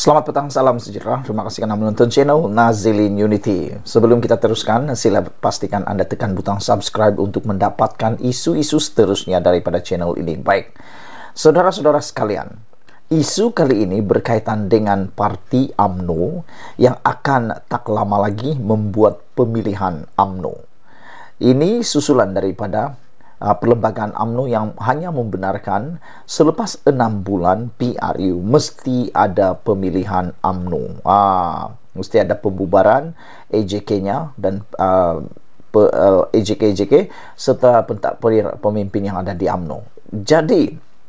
Selamat petang, salam sejahtera. Terima kasih kerana menonton channel Nazilin Unity. Sebelum kita teruskan, sila pastikan anda tekan butang subscribe untuk mendapatkan isu-isu seterusnya daripada channel ini. Baik, saudara-saudara sekalian, isu kali ini berkaitan dengan parti AMNO yang akan tak lama lagi membuat pemilihan AMNO. Ini susulan daripada uh, perlembagaan UMNO yang hanya membenarkan selepas enam bulan PRU mesti ada pemilihan UMNO. Ah, mesti ada pembubaran AJK-nya dan AJK-AJK ah, eh, uh, uh, serta pentak pemimpin yang ada di UMNO. Jadi,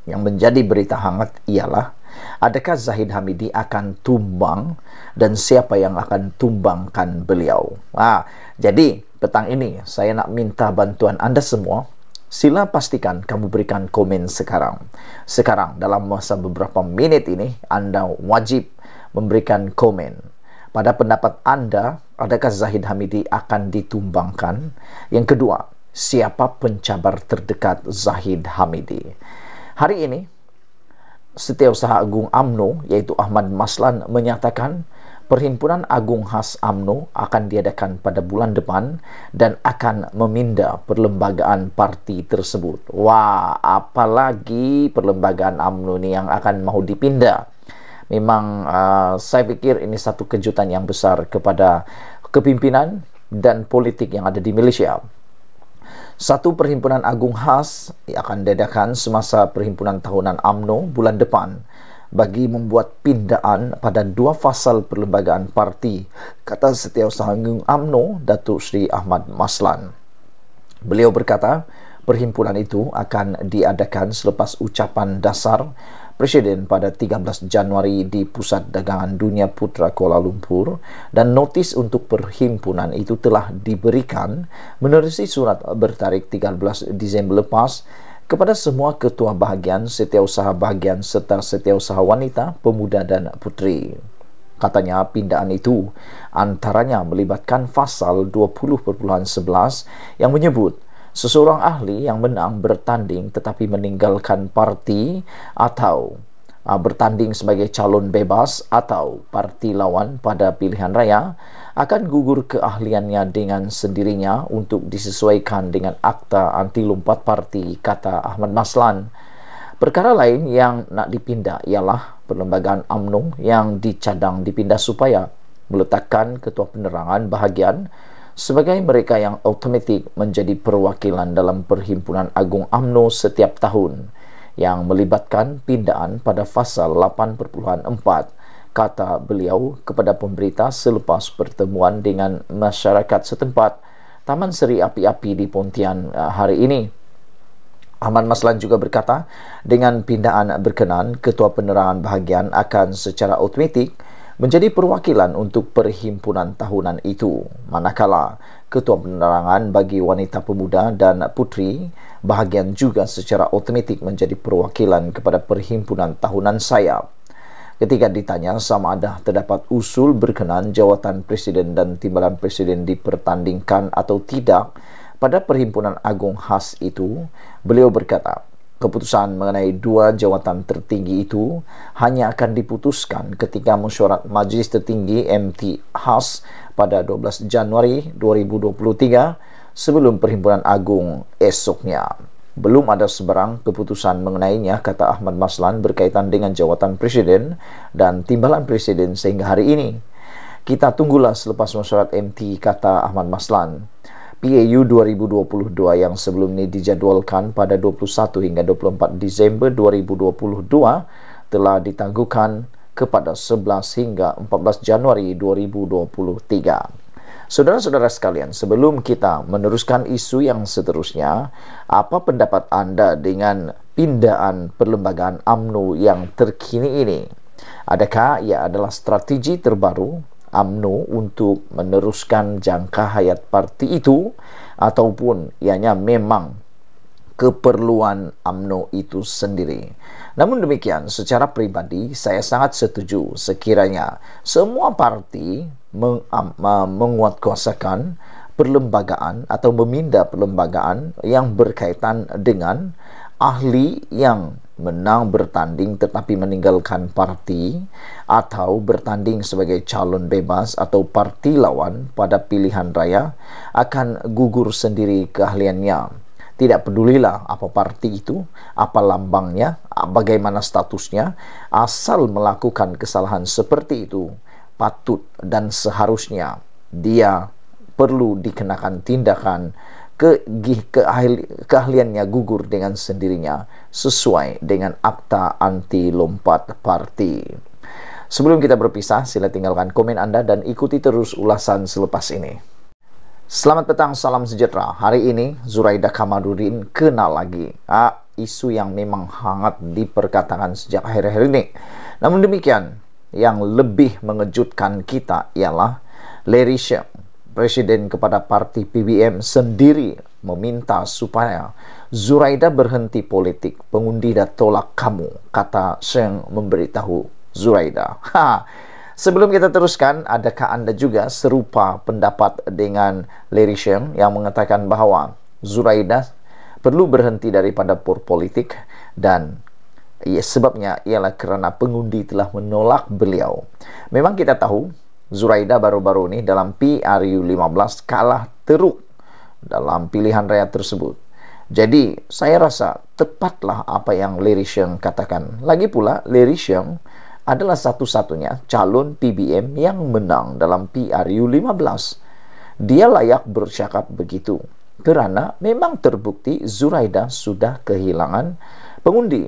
yang menjadi berita hangat ialah adakah Zahid Hamidi akan tumbang dan siapa yang akan tumbangkan beliau. Ah, jadi petang ini saya nak minta bantuan anda semua sila pastikan kamu berikan komen sekarang. Sekarang dalam masa beberapa minit ini anda wajib memberikan komen. Pada pendapat anda, adakah Zahid Hamidi akan ditumbangkan? Yang kedua, siapa pencabar terdekat Zahid Hamidi? Hari ini, Setiausaha Agung AMNO, yaitu Ahmad Maslan, menyatakan Perhimpunan Agung Khas AMNO akan diadakan pada bulan depan dan akan meminda perlembagaan parti tersebut. Wah, apalagi perlembagaan AMNO ini yang akan mau dipindah. Memang uh, saya pikir ini satu kejutan yang besar kepada kepimpinan dan politik yang ada di Malaysia. Satu Perhimpunan Agung Khas akan diadakan semasa Perhimpunan Tahunan AMNO bulan depan bagi membuat pindaan pada dua fasal perlembagaan parti kata Setiausaha Agung UMNO Datuk Seri Ahmad Maslan. Beliau berkata perhimpunan itu akan diadakan selepas ucapan dasar Presiden pada 13 Januari di Pusat Dagangan Dunia Putra Kuala Lumpur dan notis untuk perhimpunan itu telah diberikan menerusi surat bertarik 13 Disember lepas kepada semua ketua bahagian, setiausaha bahagian serta setiausaha wanita, pemuda dan putri. Katanya pindaan itu antaranya melibatkan fasal 20.11 yang menyebut seseorang ahli yang menang bertanding tetapi meninggalkan parti atau ah, bertanding sebagai calon bebas atau parti lawan pada pilihan raya akan gugur keahliannya dengan sendirinya untuk disesuaikan dengan akta anti lompat parti, kata Ahmad Maslan. Perkara lain yang nak dipindah ialah perlembagaan UMNO yang dicadang dipindah supaya meletakkan Ketua Penerangan Bahagian sebagai mereka yang otomatik menjadi perwakilan dalam Perhimpunan Agung UMNO setiap tahun yang melibatkan pindaan pada fasa 8.4 kata beliau kepada pemberita selepas pertemuan dengan masyarakat setempat Taman Seri Api-Api di Pontian uh, hari ini. Aman Maslan juga berkata, dengan pindaan berkenan, Ketua Penerangan Bahagian akan secara otomatik menjadi perwakilan untuk perhimpunan tahunan itu. Manakala, Ketua Penerangan bagi Wanita Pemuda dan Putri Bahagian juga secara otomatik menjadi perwakilan kepada perhimpunan tahunan sayap. Ketika ditanya sama ada terdapat usul berkenan jawatan presiden dan timbalan presiden dipertandingkan atau tidak pada perhimpunan agung khas itu, beliau berkata, keputusan mengenai dua jawatan tertinggi itu hanya akan diputuskan ketika mesyuarat Majlis Tertinggi MT has pada 12 Januari 2023 sebelum perhimpunan agung esoknya. Belum ada seberang keputusan mengenainya, kata Ahmad Maslan berkaitan dengan jawatan presiden dan timbalan presiden sehingga hari ini. Kita tunggulah selepas mesyuarat MT, kata Ahmad Maslan. PAU 2022 yang sebelum ini dijadwalkan pada 21 hingga 24 Disember 2022 telah ditangguhkan kepada 11 hingga 14 Januari 2023. Saudara-saudara sekalian, sebelum kita meneruskan isu yang seterusnya, apa pendapat Anda dengan pindaan perlembagaan AMNO yang terkini ini? Adakah ia adalah strategi terbaru AMNO untuk meneruskan jangka hayat parti itu ataupun ianya memang keperluan AMNO itu sendiri. Namun demikian, secara pribadi saya sangat setuju sekiranya semua parti meng, uh, menguatkuasakan perlembagaan atau meminda perlembagaan yang berkaitan dengan ahli yang menang bertanding tetapi meninggalkan parti atau bertanding sebagai calon bebas atau parti lawan pada pilihan raya akan gugur sendiri keahliannya. Tidak pedulilah apa parti itu, apa lambangnya, bagaimana statusnya, asal melakukan kesalahan seperti itu patut dan seharusnya dia perlu dikenakan tindakan ke, keahliannya gugur dengan sendirinya sesuai dengan akta anti lompat parti. Sebelum kita berpisah, sila tinggalkan komen Anda dan ikuti terus ulasan selepas ini. Selamat petang, salam sejahtera. Hari ini Zuraida Kamadurin kenal lagi. Ah, isu yang memang hangat diperkatakan sejak akhir-akhir ini. Namun demikian, yang lebih mengejutkan kita ialah Larry Sharp, presiden kepada parti PBM sendiri meminta supaya Zuraida berhenti politik. Pengundi dah tolak kamu, kata Sheng memberitahu Zuraida. Ha. Sebelum kita teruskan, adakah anda juga serupa pendapat dengan Larry Sheng yang mengatakan bahawa Zuraida perlu berhenti daripada pur politik dan ya, sebabnya ialah kerana pengundi telah menolak beliau. Memang kita tahu Zuraida baru-baru ini dalam PRU15 kalah teruk dalam pilihan raya tersebut. Jadi saya rasa tepatlah apa yang Larry Sheng katakan. Lagi pula Larry Sheng adalah satu-satunya calon PBM yang menang dalam PRU15. Dia layak bercakap begitu kerana memang terbukti Zuraida sudah kehilangan pengundi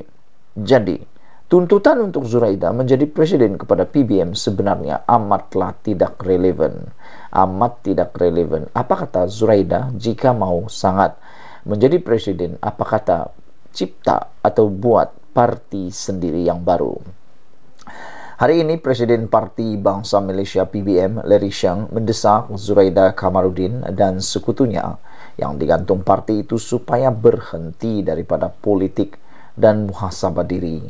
jadi, tuntutan untuk Zuraida menjadi presiden kepada PBM sebenarnya amatlah tidak relevan. Amat tidak relevan. Apa kata Zuraida jika mau sangat menjadi presiden? Apa kata cipta atau buat parti sendiri yang baru? Hari ini Presiden Parti Bangsa Malaysia PBM Larry Sheng mendesak Zuraida Kamarudin dan sekutunya yang digantung parti itu supaya berhenti daripada politik dan muhasabah diri.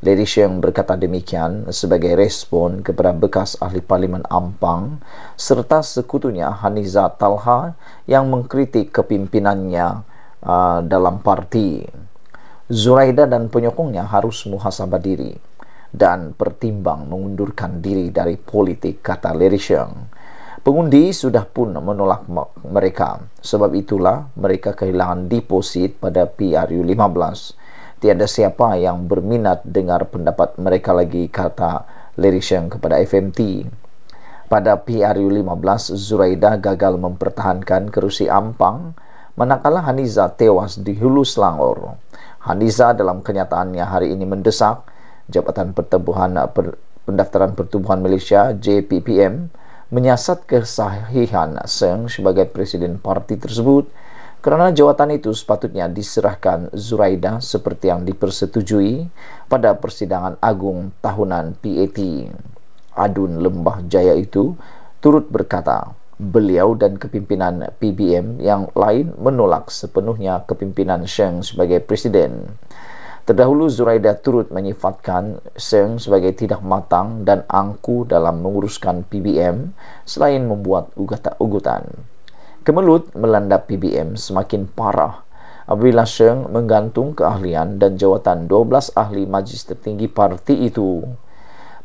Lady Sheng berkata demikian sebagai respon kepada bekas ahli parlimen Ampang serta sekutunya Haniza Talha yang mengkritik kepimpinannya uh, dalam parti. Zuraida dan penyokongnya harus muhasabah diri dan pertimbang mengundurkan diri dari politik, kata Larry Sheng. Pengundi sudah pun menolak mereka. Sebab itulah mereka kehilangan deposit pada PRU 15 tiada siapa yang berminat dengar pendapat mereka lagi kata Larry Sheng kepada FMT. Pada PRU15, Zuraida gagal mempertahankan kerusi Ampang manakala Haniza tewas di Hulu Selangor. Haniza dalam kenyataannya hari ini mendesak Jabatan Pertubuhan per, Pendaftaran Pertubuhan Malaysia JPPM menyiasat kesahihan Seng sebagai presiden parti tersebut kerana jawatan itu sepatutnya diserahkan Zuraida seperti yang dipersetujui pada persidangan agung tahunan PAT. Adun Lembah Jaya itu turut berkata, beliau dan kepimpinan PBM yang lain menolak sepenuhnya kepimpinan Sheng sebagai presiden. Terdahulu Zuraida turut menyifatkan Sheng sebagai tidak matang dan angku dalam menguruskan PBM selain membuat ugatan-ugutan. Kemelut melanda PBM semakin parah apabila Sheng menggantung keahlian dan jawatan 12 ahli majlis tertinggi parti itu.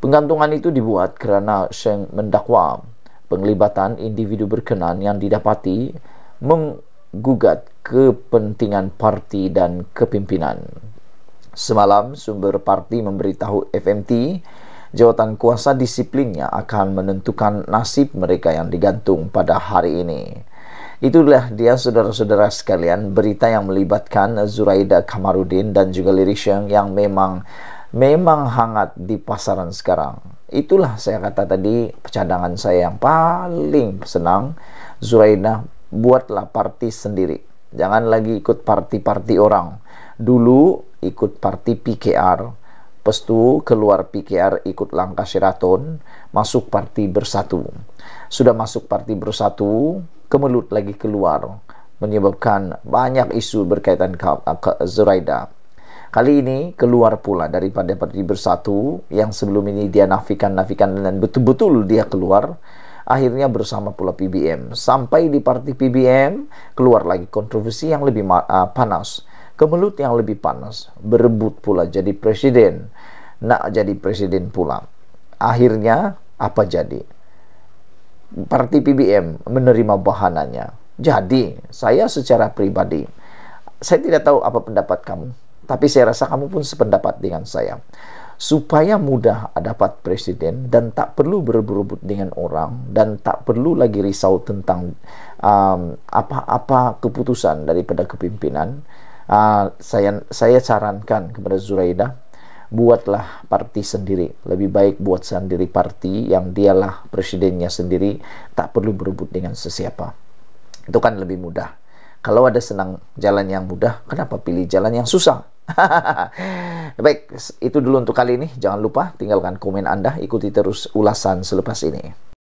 Penggantungan itu dibuat kerana Sheng mendakwa penglibatan individu berkenan yang didapati menggugat kepentingan parti dan kepimpinan. Semalam, sumber parti memberitahu FMT jawatan kuasa disiplinnya akan menentukan nasib mereka yang digantung pada hari ini. Itulah dia saudara-saudara sekalian berita yang melibatkan Zuraida Kamarudin dan juga Lirisheng yang memang memang hangat di pasaran sekarang. Itulah saya kata tadi pecadangan saya yang paling senang Zuraida buatlah parti sendiri. Jangan lagi ikut parti-parti orang. Dulu ikut parti PKR, pestu keluar PKR ikut langkah Sheraton, masuk parti bersatu. Sudah masuk parti bersatu, kemelut lagi keluar menyebabkan banyak isu berkaitan ke, ke Zuraida. Kali ini keluar pula daripada Parti Bersatu yang sebelum ini dia nafikan-nafikan dan betul-betul dia keluar akhirnya bersama pula PBM. Sampai di parti PBM keluar lagi kontroversi yang lebih ah, panas, kemelut yang lebih panas, berebut pula jadi presiden, nak jadi presiden pula. Akhirnya apa jadi? Parti PBM menerima bahanannya. Jadi, saya secara pribadi, saya tidak tahu apa pendapat kamu, tapi saya rasa kamu pun sependapat dengan saya. Supaya mudah dapat presiden dan tak perlu berebut dengan orang dan tak perlu lagi risau tentang um, apa-apa keputusan daripada kepimpinan, uh, saya saya sarankan kepada Zuraidah buatlah partai sendiri. Lebih baik buat sendiri partai yang dialah presidennya sendiri, tak perlu berebut dengan sesiapa. Itu kan lebih mudah. Kalau ada senang jalan yang mudah, kenapa pilih jalan yang susah? Baik, itu dulu untuk kali ini. Jangan lupa tinggalkan komen Anda, ikuti terus ulasan selepas ini.